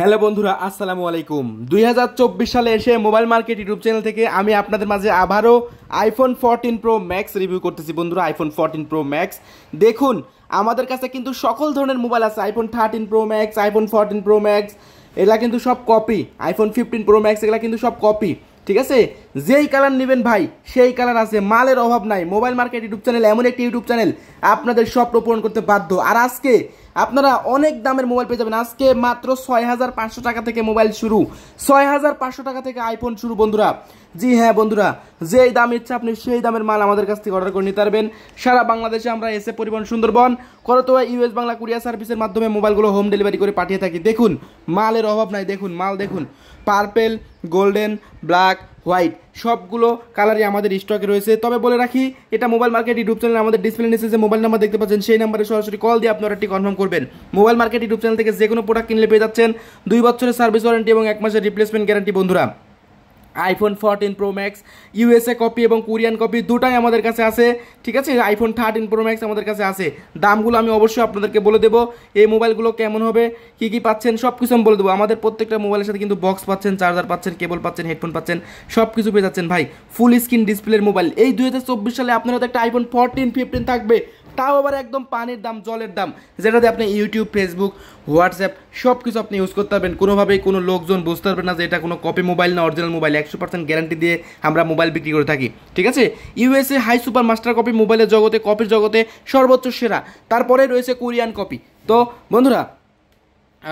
hello বন্ধুরা আসসালামু আলাইকুম দুই সালে এসে মোবাইল মার্কেট ইউটিউব চ্যানেল থেকে আমি আপনাদের মাঝে আবারও iPhone fourteen pro max review করতেছি বন্ধুরা আইফোন ফোরটিন প্রো ম্যাক্স দেখুন আমাদের কাছে কিন্তু সকল ধরনের মোবাইল আছে iPhone thirteen pro max iPhone fourteen pro max এগুলা কিন্তু সব copy iPhone fifteen pro max এগুলা কিন্তু সব কপি ঠিক আছে যেই কালার নেবেন ভাই সেই কালার আছে মালের অভাব নাই মোবাইল মার্কেট ইউটিউব চ্যানেল এমন একটি ইউটিউব চ্যানেল আপনাদের সব প্রপূরণ করতে বাধ্য আর আজকে আপনারা অনেক দামের মোবাইল পেয়ে যাবেন আজকে মাত্র ছয় হাজার পাঁচশো টাকা থেকে মোবাইল শুরু ছয় হাজার পাঁচশো টাকা থেকে আইফোন শুরু বন্ধুরা জি হ্যাঁ বন্ধুরা যেই দাম ইচ্ছা আপনি সেই দামের মাল আমাদের কাছ থেকে অর্ডার করে নিতে পারবেন সারা বাংলাদেশে আমরা এসে পরিবহন সুন্দরবন করতোয়া ইউএস বাংলা কুরিয়ার সার্ভিসের মাধ্যমে মোবাইলগুলো হোম ডেলিভারি করে পাঠিয়ে থাকি দেখুন মালের অভাব নাই দেখুন মাল দেখুন পার্পেল গোল্ডেন ব্ল্যাক হোয়াইট সবগুলো কালারই আমাদের স্টকে রয়েছে তবে বলে রাখি এটা মোবাইল মার্কেট ইউটিউব চ্যানেল আমাদের ডিসপ্লে নিচে যে মোবাইল নাম্বার দেখতে পাচ্ছেন সেই নাম্বারে সরাসরি কল দিয়ে আপনারা একটি কনফার্ম করবেন মোবাইল মার্কেট ইউটিউব চ্যানেল থেকে যে কোনো প্রোডাক্ট কিনলে পেয়ে যাচ্ছেন দুই বছরের সার্ভিস ওয়ারেন্টি এবং এক মাসের রিপ্লেসমেন্ট গ্যারান্টি বন্ধুরা iPhone fourteen pro max USA copy এবং কোরিয়ান কপি দুটাই আমাদের কাছে আছে ঠিক আছে আইফোন থার্টিন প্রো ম্যাক্স আমাদের কাছে আছে দামগুলো আমি অবশ্যই আপনাদেরকে বলে দেবো এই মোবাইলগুলো কেমন হবে কী কী পাচ্ছেন সব কিছু আমি বলে দেবো আমাদের প্রত্যেকটা মোবাইলের সাথে কিন্তু বক্স পাচ্ছেন চার্জার পাচ্ছেন কেবল পাচ্ছেন হেডফোন পাচ্ছেন সব কিছু পেয়ে যাচ্ছেন ভাই ফুল স্ক্রিন ডিসপ্লের মোবাইল এই দু সালে আপনারা তো একটা আইফোন ফোরটিন ফিফটিন থাকবে তাও আবার একদম পানির দাম জলের দাম যেটাতে আপনি ইউটিউব ফেসবুক হোয়াটসঅ্যাপ সব কিছু আপনি ইউজ করতে পারবেন কোনোভাবেই কোনো লোকজন বুঝতে পারবে না যে এটা কোনো কপি মোবাইল না অরিজিনাল মোবাইল একশো পার্সেন্ট গ্যারান্টি দিয়ে আমরা মোবাইল বিক্রি করে থাকি ঠিক আছে USA high super master copy মোবাইলের জগতে কপির জগতে সর্বোচ্চ সেরা তারপরে রয়েছে কোরিয়ান কপি তো বন্ধুরা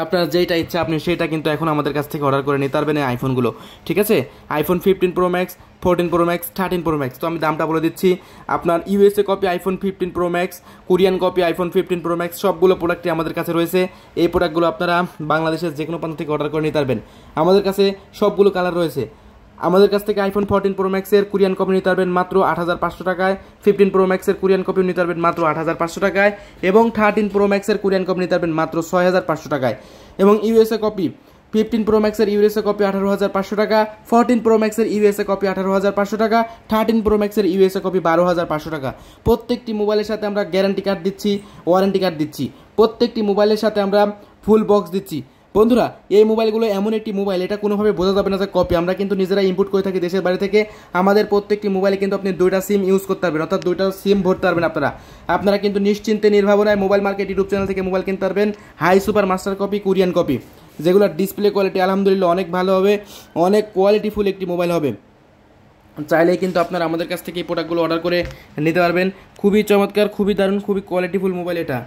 আপনার যেটা ইচ্ছা আপনি সেটা কিন্তু এখন আমাদের কাছ থেকে অর্ডার করে নিতে পারবেন এই আইফোনগুলো ঠিক আছে iPhone fifteen pro max fourteen pro max thirteen pro max তো আমি দামটা বলে দিচ্ছি আপনার USA copy iPhone fifteen pro max Korean copy iPhone fifteen pro max সবগুলো প্রোডাক্টই আমাদের কাছে রয়েছে এই প্রোডাক্টগুলো আপনারা বাংলাদেশের যে কোনো প্রান্ত থেকে অর্ডার করে নিতে পারবেন আমাদের কাছে সবগুলো কালার রয়েছে আমাদের কাছ থেকে আইফোন ফোরটিন প্রো ম্যাক্সের কোরিয়ান কপি নিতে পারবেন মাত্র আট হাজার পাঁচশো টাকায় ফিফটিন প্রো ম্যাক্সের কোরিয়ান কপি নিতে পারবেন মাত্র আট হাজার পাঁচশো টাকায় এবং থার্টিন প্রো ম্যাক্সের কোরিয়ান কপি নিতে পারবেন মাত্র ছয় হাজার পাঁচশো টাকায় এবং ইউএসএ কপি ফিফটিন প্রো ম্যাক্সের ইউএসএ কপি আঠারো হাজার পাঁচশো টাকা ফোরটিন প্রো ম্যাক্সের ইউএসএ কপি আঠারো হাজার পাঁচশো টাকা থার্টিন প্রো ম্যাক্সের ইউএসএ কপি বারো হাজার পাঁচশো টাকা প্রত্যেকটি মোবাইলের সাথে আমরা গ্যারান্টি কার্ড দিচ্ছি ওয়ারেন্টি কার্ড দিচ্ছি প্রত্যেকটি মোবাইলের সাথে আমরা ফুল বক্স দিচ্ছি বন্ধুরা এই মোবাইলগুলো এমন একটি মোবাইল এটা কোনোভাবে বোঝা যাবে না যে কপি আমরা কিন্তু নিজেরা ইম্পোর্ট করে থাকি দেশের বাইরে থেকে আমাদের প্রত্যেকটি মোবাইলে কিন্তু আপনি দুইটা সিম ইউজ করতে পারবেন অর্থাৎ দুইটা সিম ভরতে পারবেন আপনারা আপনারা কিন্তু নিশ্চিন্তে নির্ভাবনায় মোবাইল মার্কেট ইউটিউব চ্যানেল থেকে মোবাইল কিনতে পারবেন high super master copy Korean copy যেগুলোর ডিসপ্লে কোয়ালিটি আলহামদুলিল্লাহ অনেক ভালো হবে অনেক কোয়ালিটিফুল একটি মোবাইল হবে চাইলে কিন্তু আপনারা আমাদের কাছ থেকে এই প্রোডাক্টগুলো অর্ডার করে নিতে পারবেন খুবই চমৎকার খুবই দারুণ খুবই কোয়ালিটিফুল মোবাইল এটা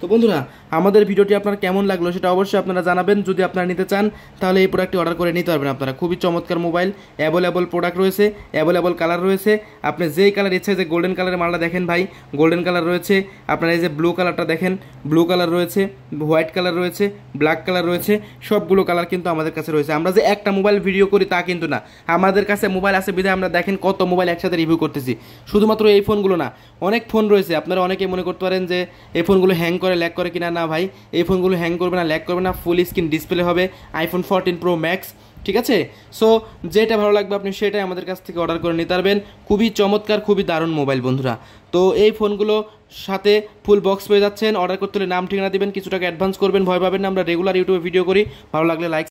তো বন্ধুরা আমাদের ভিডিওটি আপনার কেমন লাগলো সেটা অবশ্যই আপনারা জানাবেন যদি আপনারা নিতে চান তাহলে এই প্রোডাক্টটি অর্ডার করে নিতে পারবেন আপনারা খুবই চমৎকার মোবাইল অ্যাভেলেবল প্রোডাক্ট রয়েছে অ্যাভেলেবল কালার রয়েছে আপনি যেই কালার ইচ্ছে যে গোল্ডেন কালারের মালটা দেখেন ভাই গোল্ডেন কালার রয়েছে আপনার এই যে ব্লু কালারটা দেখেন ব্লু কালার রয়েছে হোয়াইট কালার রয়েছে ব্ল্যাক কালার রয়েছে সবগুলো কালার কিন্তু আমাদের কাছে রয়েছে আমরা যে একটা মোবাইল ভিডিও করি তা কিন্তু না আমাদের কাছে মোবাইল আছে বিধায় আমরা দেখেন কত মোবাইল একসাথে রিভিউ করতেছি শুধুমাত্র এই ফোনগুলো না অনেক ফোন রয়েছে আপনারা অনেকে মনে করতে পারেন যে এই ফোনগুলো হ্যাং করে ল্যাক করে কিনা না ভাই এই ফোনগুলো হ্যাং করবে না ল্যাক করবে না ফুল স্ক্রিন ডিসপ্লে হবে আইফোন ফোরটিন প্রো ম্যাক্স ঠিক আছে সো যেটা ভালো লাগবে আপনি সেটাই আমাদের কাছ থেকে অর্ডার করে নিতে পারবেন খুবই চমৎকার খুবই দারুণ মোবাইল বন্ধুরা তো এই ফোনগুলো সাথে ফুল বক্স পেয়ে যাচ্ছেন অর্ডার করতে হলে নাম ঠিকানা দেবেন কিছু টাকা অ্যাডভান্স করবেন ভয় পাবেন না আমরা রেগুলার ইউটিউবে ভিডিও করি ভালো লাগলে লাইক